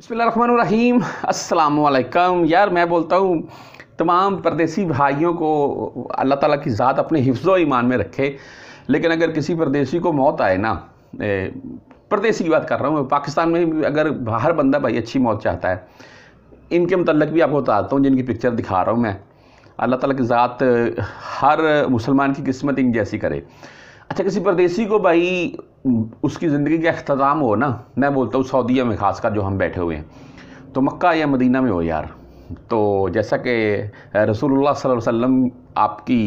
अस्सलाम वालेकुम यार मैं बोलता हूँ तमाम परदेसी भाइयों को अल्लाह ताला की ज़ात अपने हिफ्ज़ ईमान में रखे लेकिन अगर किसी परदेसी को मौत आए ना परदेसी की बात कर रहा हूँ पाकिस्तान में भी अगर बाहर बंदा भाई अच्छी मौत चाहता है इनके मतलब भी आपको बताता हूँ जिनकी पिक्चर दिखा रहा हूँ मैं अल्लाह ताला की ज़ात हर मुसलमान की किस्मत इन जैसी करे अच्छा किसी परदेसी को भाई उसकी ज़िंदगी का अख्ताम हो ना मैं बोलता हूँ सऊदीया में ख़ास कर जो हम बैठे हुए हैं तो मक्का या मदीना में हो यार तो जैसा कि रसूलुल्लाह सल्लल्लाहु अलैहि वसल्लम आपकी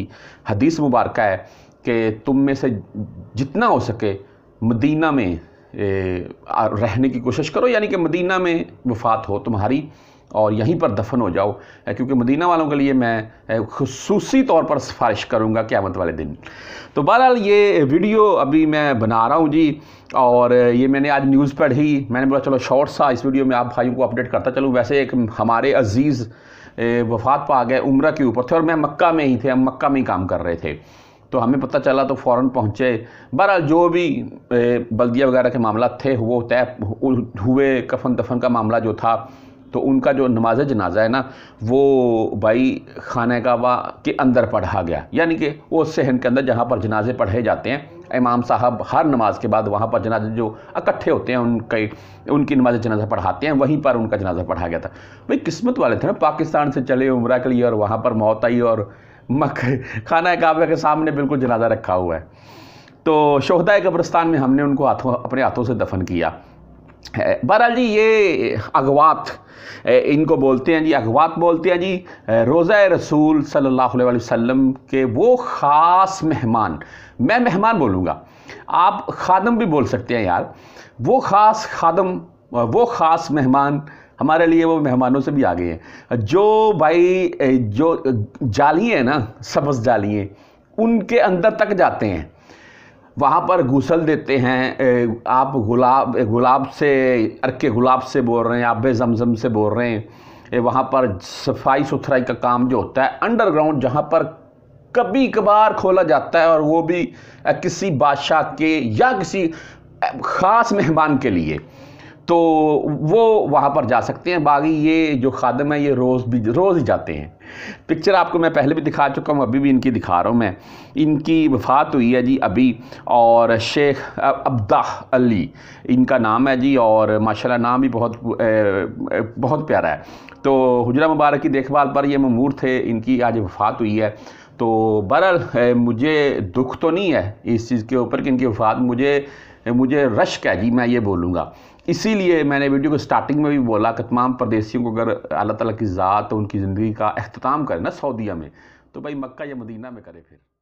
हदीस मुबारक है कि तुम में से जितना हो सके मदीना में रहने की कोशिश करो यानी कि मदीना में वफात हो तुम्हारी और यहीं पर दफन हो जाओ क्योंकि मदीना वालों के लिए मैं खसूसी तौर पर सिफारिश करूँगा क़्यामत वाले दिन तो बहरहाल ये वीडियो अभी मैं बना रहा हूँ जी और ये मैंने आज न्यूज़ पढ़ी मैंने बोला चलो शॉर्ट सा इस वीडियो में आप भाइयों को अपडेट करता चलूँ वैसे एक हमारे अजीज़ वफात पा गए उम्र के ऊपर थे और मैं मक्का में ही थे हम मक्का में ही काम कर रहे थे तो हमें पता चला तो फ़ौर पहुँचे बहरहाल जो भी बल्दिया वगैरह के मामला थे वो तय हुए कफन दफन का मामला जो था तो उनका जो नमाज जनाजा है ना वो भाई खाना काबा के अंदर पढ़ा गया यानी कि वो सहन के अंदर जहाँ पर जनाजे पढ़े जाते हैं इमाम साहब हर नमाज के बाद वहाँ पर जनाजे जो इकट्ठे होते हैं उनके उनकी नमाज जनाजा पढ़ाते हैं वहीं पर उनका जनाजा पढ़ा गया था भाई किस्मत वाले थे ना पाकिस्तान से चले उम्र के लिए और वहाँ पर मौत आई और मक खाना काबा के सामने बिल्कुल जनाजा रखा हुआ है तो शहदा कब्रस्तान में हमने उनको हाथों अपने हाथों से दफन किया बहरहाल जी ये अगवात इनको बोलते हैं जी अगवात बोलते हैं जी रोज़ा रसूल सल्लल्लाहु अलैहि वसल्लम के वो ख़ास मेहमान मैं मेहमान बोलूँगा आप खादम भी बोल सकते हैं यार वो ख़ास खादम वो ख़ास मेहमान हमारे लिए वो मेहमानों से भी आ गए हैं जो भाई जो जाली है ना सब्ज़ जालिए उनके अंदर तक जाते हैं वहाँ पर घुसल देते हैं आप गुलाब गुलाब से अरके गुलाब से बोल रहे हैं आप जमजम से बोल रहे हैं वहाँ पर सफाई सुथराई का काम जो होता है अंडरग्राउंड जहाँ पर कभी कभार खोला जाता है और वो भी किसी बादशाह के या किसी ख़ास मेहमान के लिए तो वो वहाँ पर जा सकते हैं बाकी ये जो खादम है ये रोज़ भी रोज़ ही जाते हैं पिक्चर आपको मैं पहले भी दिखा चुका हूँ अभी भी इनकी दिखा रहा हूँ मैं इनकी वफ़ात हुई है जी अभी और शेख अब्दा अली इनका नाम है जी और माशाल्लाह नाम भी बहुत बहुत प्यारा है तो हजरा मुबारक की देखभाल पर ये ममूर थे इनकी आज वफ़ात हुई है तो बहरहाल मुझे दुख तो नहीं है इस चीज़ के ऊपर कि इनकी वफ़ात मुझे मुझे रश्क है जी मैं ये बोलूँगा इसीलिए मैंने वीडियो को स्टार्टिंग में भी बोला कि तमाम प्रदेशियों को अगर अल्लाह ताला की ज़ात उनकी ज़िंदगी का अहतमाम करें ना सऊदीया में तो भाई मक्का या मदीना में करें फिर